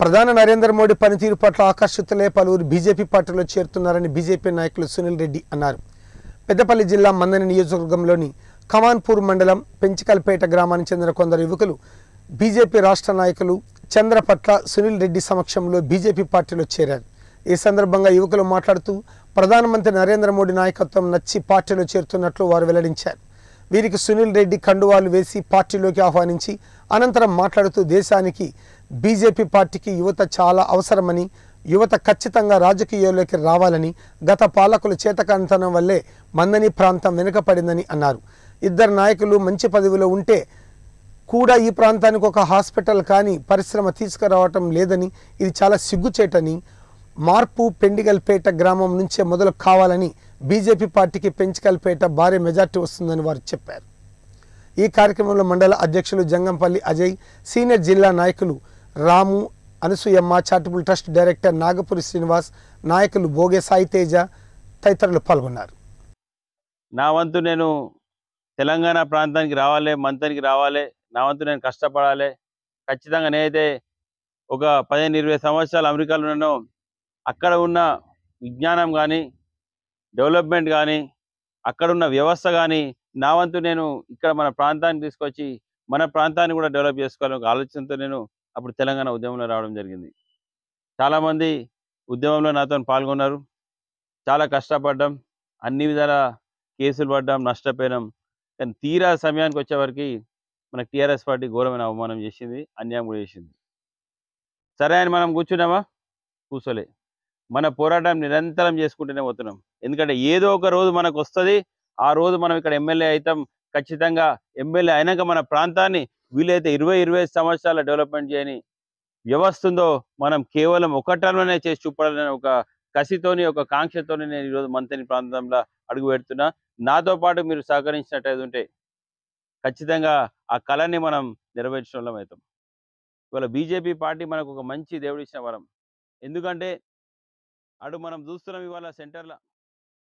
ప్రధాని నరేంద్ర మోడీ పనితీరు పట్ల ఆకర్షితులే పలువురు బీజేపీ పార్టీలో చేరుతున్నారని బీజేపీ నాయకులు సునీల్ రెడ్డి అన్నారు పెద్దపల్లి జిల్లా మందని నియోజకవర్గంలోని కమాన్పూర్ మండలం పెంచికల్పేట గ్రామానికి చెందిన కొందరు యువకులు బీజేపీ రాష్ట్ర నాయకులు చంద్ర పట్ల సునీల్ రెడ్డి సమక్షంలో బీజేపీ పార్టీలో చేరారు ఈ సందర్భంగా యువకులు మాట్లాడుతూ ప్రధానమంత్రి నరేంద్ర మోడీ నాయకత్వం నచ్చి పార్టీలో చేరుతున్నట్లు వారు వెల్లడించారు వీరికి సునీల్ రెడ్డి కండువాలు వేసి పార్టీలోకి ఆహ్వానించి అనంతరం మాట్లాడుతూ దేశానికి బీజేపీ పార్టీకి యువత చాలా అవసరమని యువత ఖచ్చితంగా రాజకీయాల్లోకి రావాలని గత పాలకుల చేతకాంతనం వల్లే మందని ప్రాంతం వెనుకపడిందని అన్నారు ఇద్దరు నాయకులు మంచి పదవిలో ఉంటే కూడా ఈ ప్రాంతానికి ఒక హాస్పిటల్ కానీ పరిశ్రమ తీసుకురావటం లేదని ఇది చాలా సిగ్గుచేటని మార్పు పెండిగల్పేట గ్రామం నుంచే మొదలు కావాలని బీజేపీ పార్టీకి పెంచికల్పేట భారీ మెజార్టీ వస్తుందని వారు చెప్పారు ఈ కార్యక్రమంలో మండల అధ్యక్షులు జంగంపల్లి అజయ్ సీనియర్ జిల్లా నాయకులు Ramu Anasuyamma charitable trust director Nagapuri Srinivas నాయకులు భోగే సాయి తేజ తదితరులు పాల్గొన్నారు నా వంతు నేను తెలంగాణ ప్రాంతానికి రావాలి మంతానికి రావాలి నా వంతు నేను కష్టపడాలి ఖచ్చితంగా నేనైతే ఒక పదిహేను ఇరవై సంవత్సరాలు అమెరికాలో ఉన్నానో అక్కడ ఉన్న విజ్ఞానం కానీ డెవలప్మెంట్ కానీ అక్కడ ఉన్న వ్యవస్థ కానీ నా వంతు నేను ఇక్కడ మన ప్రాంతాన్ని తీసుకొచ్చి మన ప్రాంతాన్ని కూడా డెవలప్ చేసుకోవాలని ఒక ఆలోచనతో నేను అప్పుడు తెలంగాణ ఉద్యమంలో రావడం జరిగింది చాలామంది ఉద్యమంలో నాతో పాల్గొన్నారు చాలా కష్టపడ్డాం అన్ని విధాల కేసులు పడ్డాం నష్టపోయినాం కానీ తీరా సమయానికి వచ్చేవరకు మనకు టీఆర్ఎస్ పార్టీ ఘోరమైన అవమానం చేసింది అన్యాయం కూడా చేసింది సరే అని మనం కూర్చున్నామా కూర్చోలే మన పోరాటం నిరంతరం చేసుకుంటూనే పోతున్నాం ఎందుకంటే ఏదో ఒక రోజు మనకు వస్తుంది ఆ రోజు మనం ఇక్కడ ఎమ్మెల్యే అవుతాం ఖచ్చితంగా ఎమ్మెల్యే అయినాక మన ప్రాంతాన్ని వీలైతే ఇరవై ఇరవై సంవత్సరాల డెవలప్మెంట్ చేయని వ్యవస్థందో మనం కేవలం ఒకటలోనే చేసి చూపాలనే ఒక కసితోని ఒక కాంక్షతోని నేను ఈరోజు మంత్రి ప్రాంతంలో అడుగు పెడుతున్నా నాతో పాటు మీరు సహకరించినట్టు ఉంటే ఖచ్చితంగా ఆ కళని మనం నెరవేర్చిన వాళ్ళం అవుతాం ఇవాళ బీజేపీ పార్టీ మనకు ఒక మంచి దేవుడిచ్చిన వరం ఎందుకంటే అటు మనం చూస్తున్నాం ఇవాళ సెంటర్లో